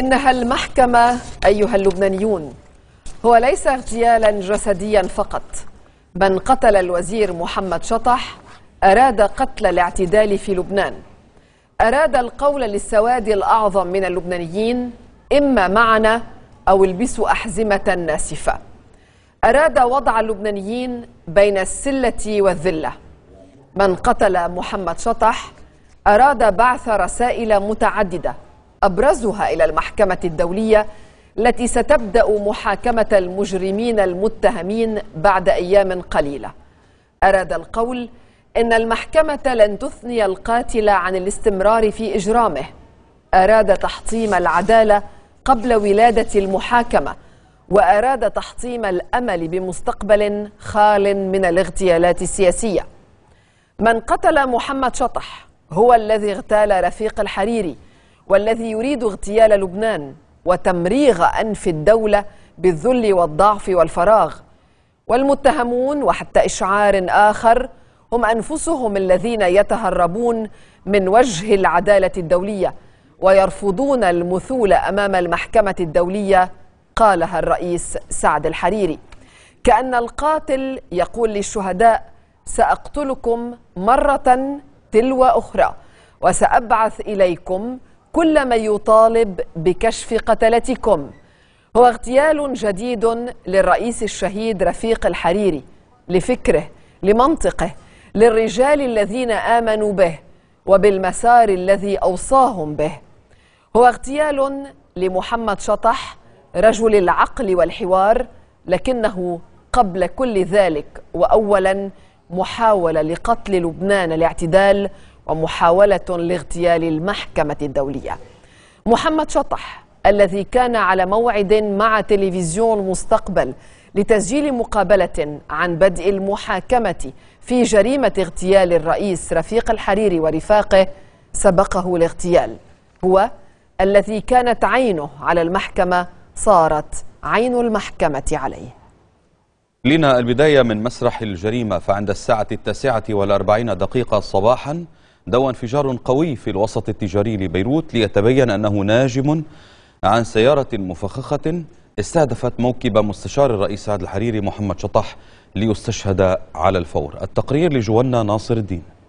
إنها المحكمة أيها اللبنانيون هو ليس اغتيالا جسديا فقط من قتل الوزير محمد شطح أراد قتل الاعتدال في لبنان أراد القول للسواد الأعظم من اللبنانيين إما معنا أو البسوا أحزمة ناسفة أراد وضع اللبنانيين بين السلة والذلة من قتل محمد شطح أراد بعث رسائل متعددة أبرزها إلى المحكمة الدولية التي ستبدأ محاكمة المجرمين المتهمين بعد أيام قليلة أراد القول إن المحكمة لن تثني القاتل عن الاستمرار في إجرامه أراد تحطيم العدالة قبل ولادة المحاكمة وأراد تحطيم الأمل بمستقبل خال من الاغتيالات السياسية من قتل محمد شطح هو الذي اغتال رفيق الحريري والذي يريد اغتيال لبنان وتمريغ أنف الدولة بالذل والضعف والفراغ والمتهمون وحتى إشعار آخر هم أنفسهم الذين يتهربون من وجه العدالة الدولية ويرفضون المثول أمام المحكمة الدولية قالها الرئيس سعد الحريري كأن القاتل يقول للشهداء سأقتلكم مرة تلو أخرى وسأبعث إليكم كل من يطالب بكشف قتلتكم هو اغتيال جديد للرئيس الشهيد رفيق الحريري لفكره لمنطقه للرجال الذين آمنوا به وبالمسار الذي أوصاهم به هو اغتيال لمحمد شطح رجل العقل والحوار لكنه قبل كل ذلك وأولا محاولة لقتل لبنان الاعتدال ومحاولة لاغتيال المحكمة الدولية محمد شطح الذي كان على موعد مع تلفزيون مستقبل لتسجيل مقابلة عن بدء المحاكمة في جريمة اغتيال الرئيس رفيق الحريري ورفاقه سبقه الاغتيال هو الذي كانت عينه على المحكمة صارت عين المحكمة عليه لنا البداية من مسرح الجريمة فعند الساعة التاسعة والأربعين دقيقة صباحاً دوى انفجار قوي في الوسط التجاري لبيروت ليتبين أنه ناجم عن سيارة مفخخة استهدفت موكب مستشار الرئيس سعد الحريري محمد شطح ليستشهد على الفور التقرير لجوانا ناصر الدين